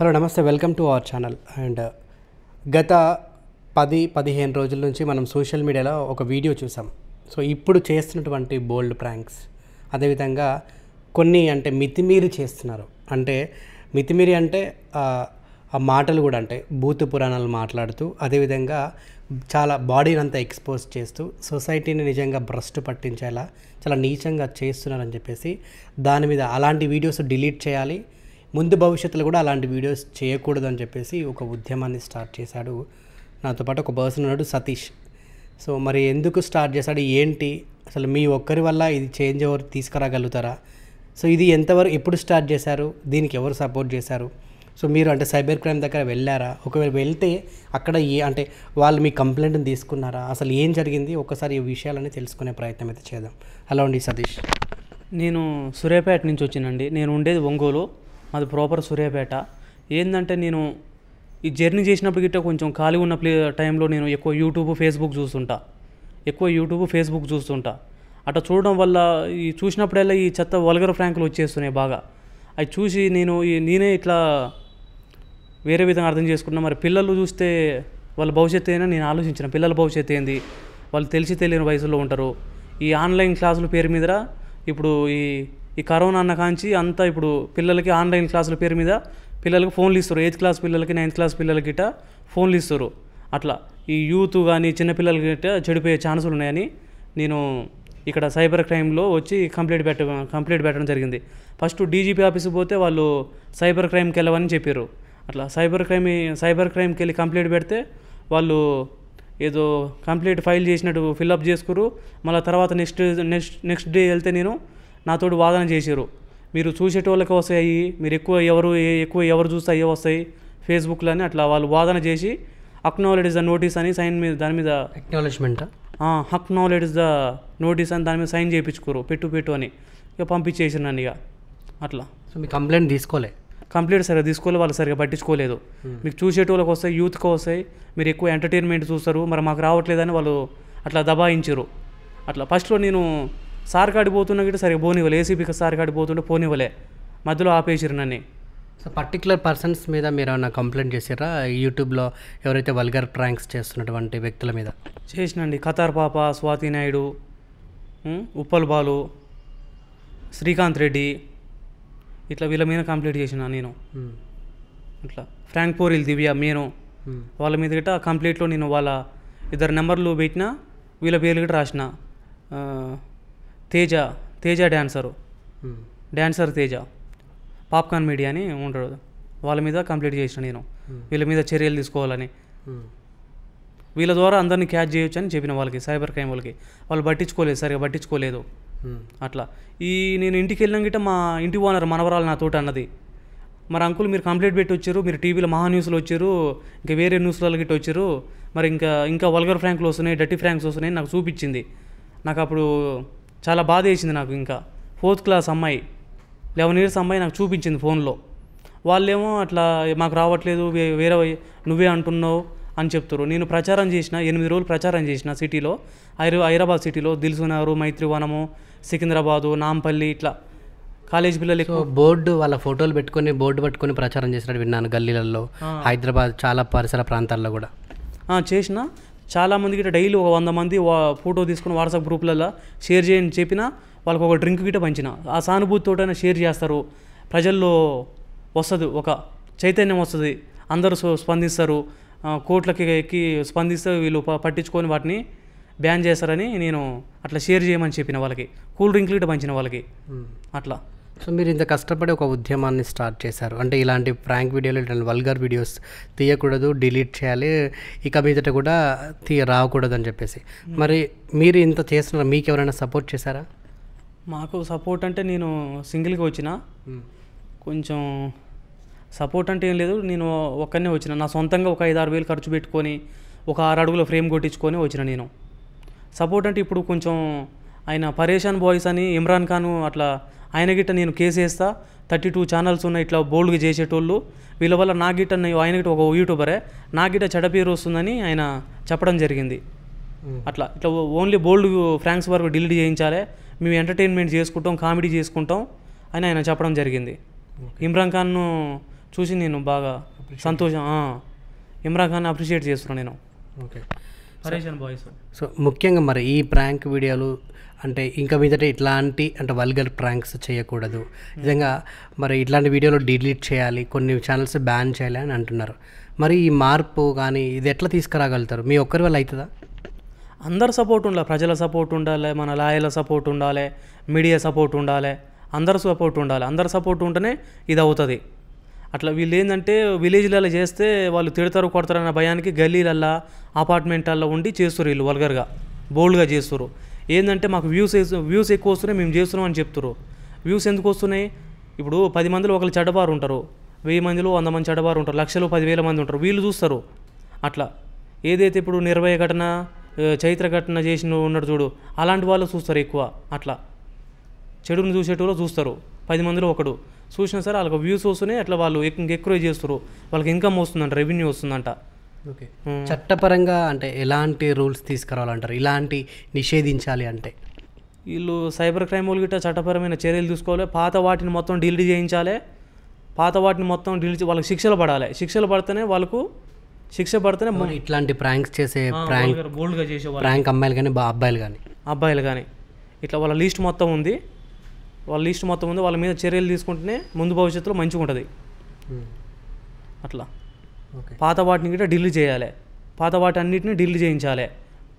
Hello namaste welcome to our channel and గత పది పదిహేను రోజుల నుంచి మనం సోషల్ మీడియాలో ఒక వీడియో చూసాం సో ఇప్పుడు చేస్తున్నటువంటి బోల్డ్ ప్రాంక్స్ అదేవిధంగా కొన్ని అంటే మితిమీరి చేస్తున్నారు అంటే మితిమీరి అంటే ఆ మాటలు కూడా అంటే భూత పురాణాలు మాట్లాడుతూ అదేవిధంగా చాలా బాడీని అంతా ఎక్స్పోజ్ చేస్తూ సొసైటీని నిజంగా భ్రష్టు పట్టించేలా చాలా నీచంగా చేస్తున్నారని చెప్పేసి దాని మీద అలాంటి వీడియోస్ డిలీట్ చేయాలి ముందు భవిష్యత్తులో కూడా అలాంటి వీడియోస్ చేయకూడదు అని చెప్పేసి ఒక ఉద్యమాన్ని స్టార్ట్ చేశాడు నాతో పాటు ఒక పర్సన్ ఉన్నాడు సతీష్ సో మరి ఎందుకు స్టార్ట్ చేశాడు ఏంటి అసలు మీ ఒక్కరి వల్ల ఇది చేంజ్ ఎవరు తీసుకురాగలుగుతారా సో ఇది ఎంతవరకు ఎప్పుడు స్టార్ట్ చేశారు దీనికి ఎవరు సపోర్ట్ చేశారు సో మీరు అంటే సైబర్ క్రైమ్ దగ్గర వెళ్ళారా ఒకవేళ వెళ్తే అక్కడ ఏ అంటే వాళ్ళు మీ కంప్లైంట్ని తీసుకున్నారా అసలు ఏం జరిగింది ఒకసారి ఈ విషయాలని తెలుసుకునే ప్రయత్నం అయితే చేద్దాం హలో అండి సతీష్ నేను సూర్యాపేట నుంచి వచ్చానండి నేను ఉండేది ఒంగోలు మాది ప్రాపర్ సూర్యాపేట ఏంటంటే నేను ఈ జర్నీ చేసినప్పుడు గిట్ట కొంచెం ఖాళీ ఉన్న ప్లే టైంలో నేను ఎక్కువ యూట్యూబ్ ఫేస్బుక్ చూస్తుంటా ఎక్కువ యూట్యూబ్ ఫేస్బుక్ చూస్తుంటా అట్లా చూడడం వల్ల ఈ చూసినప్పుడల్లా ఈ చెత్త వల్గర్ ఫ్రాంకులు వచ్చేస్తున్నాయి బాగా అవి చూసి నేను ఈ నేనే ఇట్లా వేరే విధంగా అర్థం చేసుకున్నా మరి పిల్లలు చూస్తే వాళ్ళ భవిష్యత్తు అయినా నేను ఆలోచించిన పిల్లల భవిష్యత్తు ఏంది వాళ్ళు తెలిసి తెలియని వయసులో ఉంటారు ఈ ఆన్లైన్ క్లాసుల పేరు మీద ఇప్పుడు ఈ ఈ కరోనా అన్న కాంచి అంతా ఇప్పుడు పిల్లలకి ఆన్లైన్ క్లాసుల పేరు మీద పిల్లలకి ఫోన్లు ఇస్తారు ఎయిత్ క్లాస్ పిల్లలకి నైన్త్ క్లాస్ పిల్లలకి గిట్ట ఫోన్లు ఇస్తారు అట్లా ఈ యూత్ కానీ చిన్నపిల్లలకి గిట్ట చెడిపోయే ఛాన్సులు ఉన్నాయని నేను ఇక్కడ సైబర్ క్రైమ్లో వచ్చి కంప్లైంట్ పెట్ట కంప్లైంట్ పెట్టడం జరిగింది ఫస్ట్ డీజీపీ ఆఫీస్కి పోతే వాళ్ళు సైబర్ క్రైమ్కి వెళ్ళవని చెప్పారు అట్లా సైబర్ క్రైమ్ సైబర్ క్రైమ్కి వెళ్ళి కంప్లీట్ పెడితే వాళ్ళు ఏదో కంప్లీట్ ఫైల్ చేసినట్టు ఫిల్అప్ చేసుకురు మళ్ళీ తర్వాత నెక్స్ట్ నెక్స్ట్ నెక్స్ట్ డే వెళ్తే నేను నాతోటి వాదన చేశారు మీరు చూసేటోళ్ళకి వస్తాయి మీరు ఎక్కువ ఎవరు ఎక్కువ ఎవరు చూస్తే అయ్యే వస్తాయి ఫేస్బుక్లో అని అట్లా వాళ్ళు వాదన చేసి అక్నాలెడ్జ్ ద నోటీస్ అని సైన్ మీద దాని మీద అక్నాలెడ్జ్మెంట్ ఇస్ ద నోటీస్ అని దాని మీద సైన్ చేయించుకోరు పెట్టు పెట్టు అని ఇక పంపించేసిన ఇక అట్లా సో మీ కంప్లైంట్ తీసుకోలే కంప్లీట్ సరిగా తీసుకోలే వాళ్ళు సరిగా పట్టించుకోలేదు hmm. మీకు చూసేటోళ్ళకి వస్తాయి యూత్కి వస్తాయి మీరు ఎక్కువ ఎంటర్టైన్మెంట్ చూస్తారు మరి మాకు రావట్లేదని వాళ్ళు అట్లా దబాయించరు అట్లా ఫస్ట్లో నేను సార్ కాడి పోతున్నా గిట్ట సరిగ్గా పోనివ్వలే ఏసీపీకి సార్ కాడి పోతుండే పోనివ్వలే మధ్యలో ఆపేసిరు నన్ను సో పర్టికులర్ పర్సన్స్ మీద మీరు ఏమైనా కంప్లైంట్ చేసారా యూట్యూబ్లో ఎవరైతే వల్గర్ ప్రాంక్స్ చేస్తున్నటువంటి వ్యక్తుల మీద చేసినండి ఖతార్ పాప స్వాతి నాయుడు ఉప్పల్ బాలు శ్రీకాంత్ రెడ్డి ఇట్లా వీళ్ళ మీద కంప్లీట్ చేసిన నేను ఇట్లా ఫ్రాంక్ పోరిల్ దివ్య మీను వాళ్ళ మీద గిట్ట కంప్లీట్లో నేను వాళ్ళ ఇద్దరు నెంబర్లు పెట్టిన వీళ్ళ పేర్లు గిట్ట రాసిన Teja Teja dancer dancer Teja popcorn media అని ఉంటాడు వాళ్ళ మీద కంప్లీట్ చేసిన నేను వీళ్ళ మీద చర్యలు తీసుకోవాలని వీళ్ళ ద్వారా అందరినీ క్యాచ్ చేయొచ్చు అని చెప్పిన వాళ్ళకి సైబర్ క్రైమ్ వాళ్ళకి వాళ్ళు పట్టించుకోలేదు సరిగా పట్టించుకోలేదు అట్లా ఈ నేను ఇంటికి వెళ్ళిన గిట్ట మా ఇంటి ఓనర్ మనవరాలు నా తోట అన్నది మరి అంకుల్ మీరు కంప్లీట్ పెట్టి వచ్చారు మీరు టీవీలో మహా న్యూస్లో వచ్చారు ఇంకా వేరే న్యూస్లలో గిట్ట వచ్చారు మరి ఇంకా ఇంకా వల్గర్ ఫ్రాంక్లు వస్తున్నాయి డట్టి ఫ్రాంక్స్ వస్తున్నాయి నాకు చూపించింది నాకు అప్పుడు చాలా బాధ వేసింది నాకు ఇంకా ఫోర్త్ క్లాస్ అమ్మాయి లెవెన్ ఇయర్స్ అమ్మాయి నాకు చూపించింది ఫోన్లో వాళ్ళేమో అట్లా మాకు రావట్లేదు వేరే నువ్వే అంటున్నావు అని చెప్తారు నేను ప్రచారం చేసిన ఎనిమిది రోజులు ప్రచారం చేసిన సిటీలో హైదరాబాద్ సిటీలో దిల్సునారు మైత్రివనము సికింద్రాబాదు నాంపల్లి ఇట్లా కాలేజ్ పిల్లలు బోర్డు వాళ్ళ ఫోటోలు పెట్టుకుని బోర్డు పట్టుకుని ప్రచారం చేసినట్టు విన్నాను గల్లీలలో హైదరాబాద్ చాలా పరిసర ప్రాంతాల్లో కూడా చేసిన చాలామంది గిట్ట డైలీ ఒక వంద మంది ఫోటో తీసుకుని వాట్సాప్ గ్రూప్లలో షేర్ చేయని చెప్పిన వాళ్ళకి ఒక డ్రింక్ గిట్ట పంచిన ఆ సానుభూతితోటైనా షేర్ చేస్తారు ప్రజల్లో వస్తుంది ఒక చైతన్యం వస్తుంది అందరూ స్పందిస్తారు కోట్లకి ఎక్కి స్పందిస్తే వీళ్ళు పట్టించుకొని వాటిని బ్యాన్ చేస్తారని నేను అట్లా షేర్ చేయమని చెప్పిన వాళ్ళకి కూల్ డ్రింక్లు ఇటు పంచిన వాళ్ళకి అట్లా సో మీరు ఇంత కష్టపడి ఒక ఉద్యమాన్ని స్టార్ట్ చేశారు అంటే ఇలాంటి ప్రాంక్ వీడియోలు ఇలాంటి వల్గర్ వీడియోస్ తీయకూడదు డిలీట్ చేయాలి ఇక మీదట కూడా తీయ రాకూడదు అని చెప్పేసి మరి మీరు ఇంత చేస్తున్నారు మీకు ఎవరైనా సపోర్ట్ చేశారా మాకు సపోర్ట్ అంటే నేను సింగిల్గా వచ్చిన కొంచెం సపోర్ట్ అంటే ఏం లేదు నేను ఒక్కనే వచ్చిన నా సొంతంగా ఒక ఐదు ఆరు వేలు ఖర్చు పెట్టుకొని ఒక ఆరు అడుగుల ఫ్రేమ్ కొట్టించుకొని వచ్చిన నేను సపోర్ట్ అంటే ఇప్పుడు కొంచెం ఆయన పరేషాన్ బాయ్స్ అని ఇమ్రాన్ ఖాన్ అట్లా ఆయన గిట్ట నేను కేసు వేస్తా థర్టీ టూ ఛానల్స్ ఉన్నాయి ఇట్లా బోల్డ్గా చేసేటోళ్ళు వీళ్ళ వల్ల నా గిట్ట ఆయన గిట్ట ఒక యూట్యూబరే నా గిట్ట చెడపేరు వస్తుందని ఆయన చెప్పడం జరిగింది అట్లా ఇట్లా ఓన్లీ బోల్డ్ ఫ్రాంక్స్ వరకు డిలీట్ చేయించాలి మేము ఎంటర్టైన్మెంట్ చేసుకుంటాం కామెడీ చేసుకుంటాం అని ఆయన చెప్పడం జరిగింది ఇమ్రాన్ ఖాన్ను చూసి నేను బాగా సంతోషం ఇమ్రాన్ ఖాన్ అప్రిషియేట్ చేస్తున్నాను నేను ఓకే సో ముఖ్యంగా మరి ఈ ప్రాంక్ వీడియోలు అంటే ఇంకా మీదట ఇట్లాంటి అంటే వల్గర్ ప్రాంక్స్ చేయకూడదు నిజంగా మరి ఇట్లాంటి వీడియోలు డిలీట్ చేయాలి కొన్ని ఛానల్స్ బ్యాన్ చేయాలి అని అంటున్నారు మరి ఈ మార్పు కానీ ఇది ఎట్లా తీసుకురాగలుగుతారు మీ ఒక్కరి వల్ల అవుతుందా అందరు సపోర్ట్ ఉండాలి ప్రజల సపోర్ట్ ఉండాలి మన లాయర్ల సపోర్ట్ ఉండాలి మీడియా సపోర్ట్ ఉండాలి అందరు సపోర్ట్ ఉండాలి అందరు సపోర్ట్ ఉంటేనే ఇది అవుతుంది అట్లా వీళ్ళు ఏంటంటే విలేజ్లలో చేస్తే వాళ్ళు తిడతారు కొడతారన్న భయానికి గల్లీలల్లో అపార్ట్మెంట్లల్లో ఉండి చేస్తారు వీళ్ళు వల్గర్గా బోల్డ్గా చేస్తారు ఏంటంటే మాకు వ్యూస్ వ్యూస్ ఎక్కువ వస్తున్నాయి మేము చేస్తున్నాం అని చెప్తారు వ్యూస్ ఎందుకు వస్తున్నాయి ఇప్పుడు పది మందిలో ఒకరు చెడ్డబారు ఉంటారు వెయ్యి మందిలో వంద మంది చెడ్డబారు ఉంటారు లక్షలు పదివేల మంది ఉంటారు వీళ్ళు చూస్తారు అట్లా ఏదైతే ఇప్పుడు నిర్భయ ఘటన చైత్ర ఘటన చేసిన ఉన్నాడు చూడు అలాంటి వాళ్ళు చూస్తారు ఎక్కువ అట్లా చెడును చూసేటోళ్ళు చూస్తారు పది మందిలో ఒకడు చూసినా సరే వాళ్ళకి వ్యూస్ వస్తున్నాయి అట్లా వాళ్ళు ఎక్కువ చేస్తారు వాళ్ళకి ఇన్కమ్ వస్తుందంట రెవెన్యూ వస్తుందంట ఓకే చట్టపరంగా అంటే ఎలాంటి రూల్స్ తీసుకురావాలంటారు ఇలాంటి నిషేధించాలి అంటే వీళ్ళు సైబర్ క్రైమ్ వాళ్ళు గిట్ట చట్టపరమైన చర్యలు తీసుకోవాలి పాత వాటిని మొత్తం డిలీట్ చేయించాలి పాత వాటిని మొత్తం డిలీట్ వాళ్ళకి శిక్షలు పడాలి శిక్షలు పడితేనే వాళ్ళకు శిక్ష పడితేనే ఇట్లాంటి ప్రాంక్స్ చేసే ప్రాంక్ బోల్డ్గా చేసే ప్రాంక్ అమ్మాయిలు కానీ అబ్బాయిలు కానీ అబ్బాయిలు కానీ ఇట్లా వాళ్ళ లిస్ట్ మొత్తం ఉంది వాళ్ళ లిస్ట్ మొత్తం ఉంది వాళ్ళ మీద చర్యలు తీసుకుంటేనే ముందు భవిష్యత్తులో మంచిగా ఉంటుంది hmm. అట్లా పాత వాటిని కూడా డిలీట్ చేయాలి పాత వాటి అన్నిటిని డిలీట్ చేయించాలి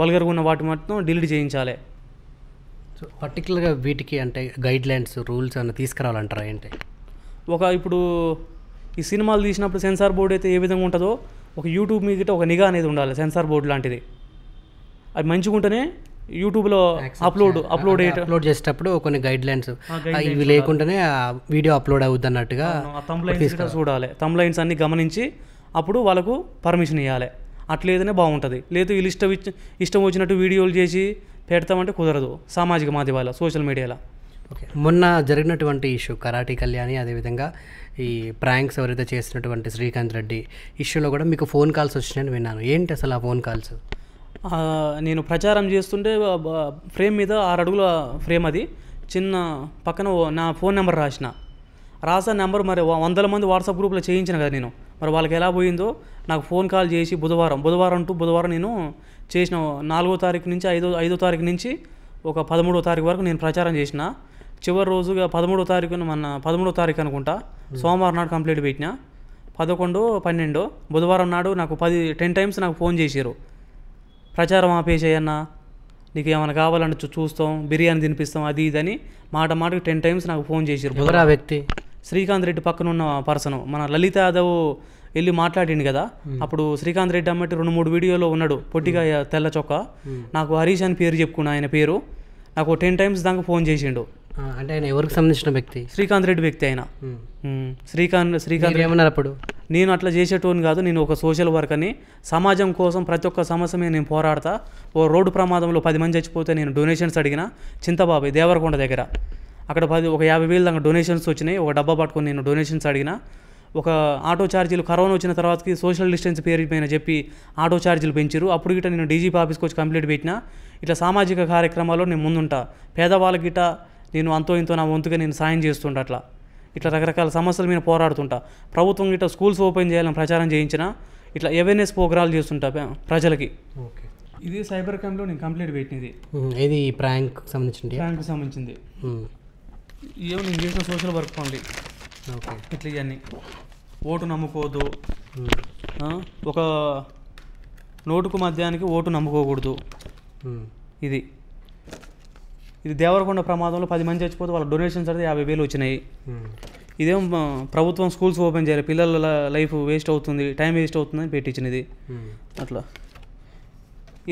వల్గర్ ఉన్న వాటి మొత్తం డిలీట్ చేయించాలి సో పర్టికులర్గా వీటికి అంటే గైడ్ లైన్స్ రూల్స్ అన్న తీసుకురావాలంటారా ఏంటి ఒక ఇప్పుడు ఈ సినిమాలు తీసినప్పుడు సెన్సార్ బోర్డు అయితే ఏ విధంగా ఉంటుందో ఒక యూట్యూబ్ మీద ఒక నిఘా అనేది ఉండాలి సెన్సార్ బోర్డు లాంటిది అది మంచిగా ఉంటేనే యూట్యూబ్లో అప్లోడ్ అప్లోడ్ అప్లోడ్ చేసేటప్పుడు కొన్ని గైడ్ లైన్స్ ఇవి లేకుండానే వీడియో అప్లోడ్ అవుద్ది అన్నట్టుగా తమ్లైన్స్ చూడాలి తమ్లైన్స్ అన్ని గమనించి అప్పుడు వాళ్ళకు పర్మిషన్ ఇవ్వాలి అట్లేదనే బాగుంటుంది లేదు వీళ్ళు ఇష్టం ఇష్టం వచ్చినట్టు వీడియోలు చేసి పెడతామంటే కుదరదు సామాజిక మాధ్యమాల సోషల్ మీడియాలో ఓకే మొన్న జరిగినటువంటి ఇష్యూ కరాటీ కళ్యాణి అదేవిధంగా ఈ ప్రాంక్స్ ఎవరైతే చేసినటువంటి శ్రీకాంత్ రెడ్డి ఇష్యూలో కూడా మీకు ఫోన్ కాల్స్ వచ్చినాయని విన్నాను ఏంటి అసలు ఆ ఫోన్ కాల్స్ నేను ప్రచారం చేస్తుంటే ఫ్రేమ్ మీద ఆరు అడుగుల ఫ్రేమ్ అది చిన్న పక్కన నా ఫోన్ నెంబర్ రాసిన రాసిన నెంబర్ మరి వందల మంది వాట్సాప్ గ్రూప్లో చేయించిన కదా నేను మరి వాళ్ళకి ఎలా పోయిందో నాకు ఫోన్ కాల్ చేసి బుధవారం బుధవారం అంటూ బుధవారం నేను చేసిన నాలుగో తారీఖు నుంచి ఐదో ఐదో తారీఖు నుంచి ఒక పదమూడో తారీఖు వరకు నేను ప్రచారం చేసిన చివరి రోజుగా పదమూడో తారీఖున మన పదమూడో తారీఖు అనుకుంటా సోమవారం నాడు కంప్లీట్ పెట్టిన పదకొండు పన్నెండు బుధవారం నాడు నాకు పది టెన్ టైమ్స్ నాకు ఫోన్ చేశారు ప్రచారం ఆపేసేయన్నా నీకు ఏమైనా కావాలంటే చూస్తాం బిర్యానీ తినిపిస్తాం అది ఇది అని మాట మాటకు టెన్ టైమ్స్ నాకు ఫోన్ చేసారు ఆ వ్యక్తి శ్రీకాంత్ రెడ్డి పక్కన ఉన్న పర్సన్ మన లలిత యాదవ్ వెళ్ళి మాట్లాడిండు కదా అప్పుడు శ్రీకాంత్ రెడ్డి అమ్మటి రెండు మూడు వీడియోలో ఉన్నాడు పొట్టిగా తెల్ల చొక్క నాకు హరీష్ అని పేరు చెప్పుకున్నా ఆయన పేరు నాకు టెన్ టైమ్స్ దాకా ఫోన్ చేసిండు అంటే ఆయన ఎవరికి సంబంధించిన వ్యక్తి శ్రీకాంత్ రెడ్డి వ్యక్తి ఆయన శ్రీకాంత్ శ్రీకాంత్ ఏమన్నారు అప్పుడు నేను అట్లా చేసేటోని కాదు నేను ఒక సోషల్ వర్క్ అని సమాజం కోసం ప్రతి ఒక్క సమస్య మీద నేను పోరాడతా ఓ రోడ్డు ప్రమాదంలో పది మంది చచ్చిపోతే నేను డొనేషన్స్ అడిగిన చింతబాబు దేవరకొండ దగ్గర అక్కడ పది ఒక యాభై వేలు దాకా డొనేషన్స్ వచ్చినాయి ఒక డబ్బా పట్టుకొని నేను డొనేషన్స్ అడిగిన ఒక ఆటో ఛార్జీలు కరోనా వచ్చిన తర్వాతకి సోషల్ డిస్టెన్స్ పేరు పైన చెప్పి ఆటో ఛార్జీలు పెంచారు అప్పుడు గిట్ట నేను డీజీపీ ఆఫీస్కి వచ్చి కంప్లీట్ పెట్టిన ఇట్లా సామాజిక కార్యక్రమాల్లో నేను ముందుంటా పేదవాళ్ళకి గిట్ట నేను అంతో ఇంతో నా వంతుగా నేను సాయం చేస్తుండ అట్లా ఇట్లా రకరకాల సమస్యల మీద పోరాడుతుంటా ప్రభుత్వం ఇట్లా స్కూల్స్ ఓపెన్ చేయాలని ప్రచారం చేయించిన ఇట్లా అవేర్నెస్ ప్రోగ్రాలు చేస్తుంటా ప్రజలకి ఓకే ఇది సైబర్ క్రైమ్లో నేను కంప్లైంట్ పెట్టినది ఇది ప్రాంక్ సంబంధించింది ప్రాంక్ సంబంధించింది ఏమో నేను చేసిన సోషల్ వర్క్ అండి ఓకే ఇట్లా ఇవన్నీ ఓటు నమ్ముకోవద్దు ఒక నోటుకు మధ్యానికి ఓటు నమ్ముకోకూడదు ఇది ఇది దేవరకొండ ప్రమాదంలో పది మంది చచ్చిపోతే వాళ్ళ డొనేషన్స్ అయితే యాభై వేలు వచ్చినాయి hmm. ఇదేం ప్రభుత్వం స్కూల్స్ ఓపెన్ చేయాలి పిల్లల లైఫ్ వేస్ట్ అవుతుంది టైం వేస్ట్ అవుతుందని పెట్టించినది hmm. అట్లా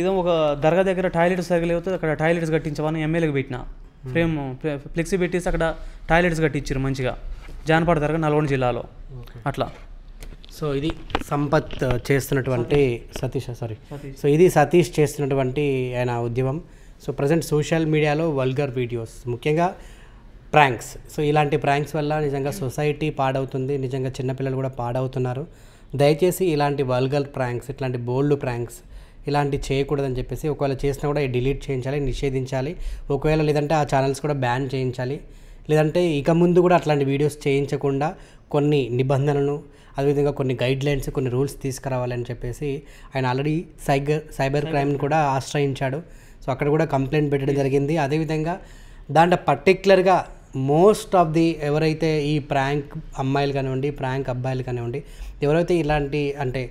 ఇదే ఒక దర్గా దగ్గర టాయిలెట్స్ తగిలిపోతే అక్కడ టాయిలెట్స్ కట్టించవని ఎమ్మెల్యేకి పెట్టిన hmm. ఫ్రేమ్ ఫ్లెక్సీ పెట్టేసి అక్కడ టాయిలెట్స్ కట్టించారు మంచిగా జానపద దర్గా నల్గొండ జిల్లాలో అట్లా సో ఇది సంపత్ చేస్తున్నటువంటి సతీష్ సారీ సో ఇది సతీష్ చేస్తున్నటువంటి ఆయన ఉద్యమం సో ప్రజెంట్ సోషల్ మీడియాలో వల్గర్ వీడియోస్ ముఖ్యంగా ప్రాంక్స్ సో ఇలాంటి ప్రాంక్స్ వల్ల నిజంగా సొసైటీ పాడవుతుంది నిజంగా చిన్నపిల్లలు కూడా పాడవుతున్నారు దయచేసి ఇలాంటి వల్గర్ ప్రాంక్స్ ఇట్లాంటి బోల్డ్ ప్రాంక్స్ ఇలాంటి చేయకూడదని చెప్పేసి ఒకవేళ చేసినా కూడా డిలీట్ చేయించాలి నిషేధించాలి ఒకవేళ లేదంటే ఆ ఛానల్స్ కూడా బ్యాన్ చేయించాలి లేదంటే ఇక ముందు కూడా అట్లాంటి వీడియోస్ చేయించకుండా కొన్ని నిబంధనలను అదేవిధంగా కొన్ని గైడ్లైన్స్ కొన్ని రూల్స్ తీసుకురావాలని చెప్పేసి ఆయన ఆల్రెడీ సైగర్ సైబర్ క్రైమ్ని కూడా ఆశ్రయించాడు సో అక్కడ కూడా కంప్లైంట్ పెట్టడం జరిగింది అదేవిధంగా దాంట్లో పర్టిక్యులర్గా మోస్ట్ ఆఫ్ ది ఎవరైతే ఈ ప్రాంక్ అమ్మాయిలు కానివ్వండి ప్రాంక్ అబ్బాయిలు కానివ్వండి ఎవరైతే ఇలాంటి అంటే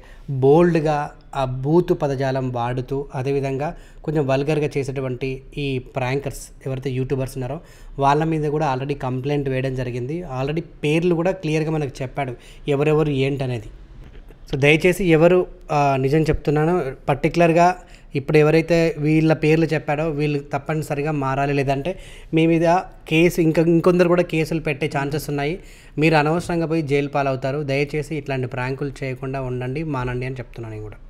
బోల్డ్గా ఆ బూతు పదజాలం వాడుతూ అదేవిధంగా కొంచెం వల్గర్గా చేసేటువంటి ఈ ప్రాంకర్స్ ఎవరైతే యూట్యూబర్స్ ఉన్నారో వాళ్ళ మీద కూడా ఆల్రెడీ కంప్లైంట్ వేయడం జరిగింది ఆల్రెడీ పేర్లు కూడా క్లియర్గా మనకు చెప్పాడు ఎవరెవరు ఏంటనేది సో దయచేసి ఎవరు నిజం చెప్తున్నాను పర్టికులర్గా ఇప్పుడు ఎవరైతే వీళ్ళ పేర్లు చెప్పాడో వీళ్ళు తప్పనిసరిగా మారాలి లేదంటే మీ మీద కేసు ఇంకా ఇంకొందరు కూడా కేసులు పెట్టే ఛాన్సెస్ ఉన్నాయి మీరు అనవసరంగా పోయి జైలు పాలవుతారు దయచేసి ఇట్లాంటి ప్రాంకులు చేయకుండా ఉండండి మానండి అని చెప్తున్నాను నేను కూడా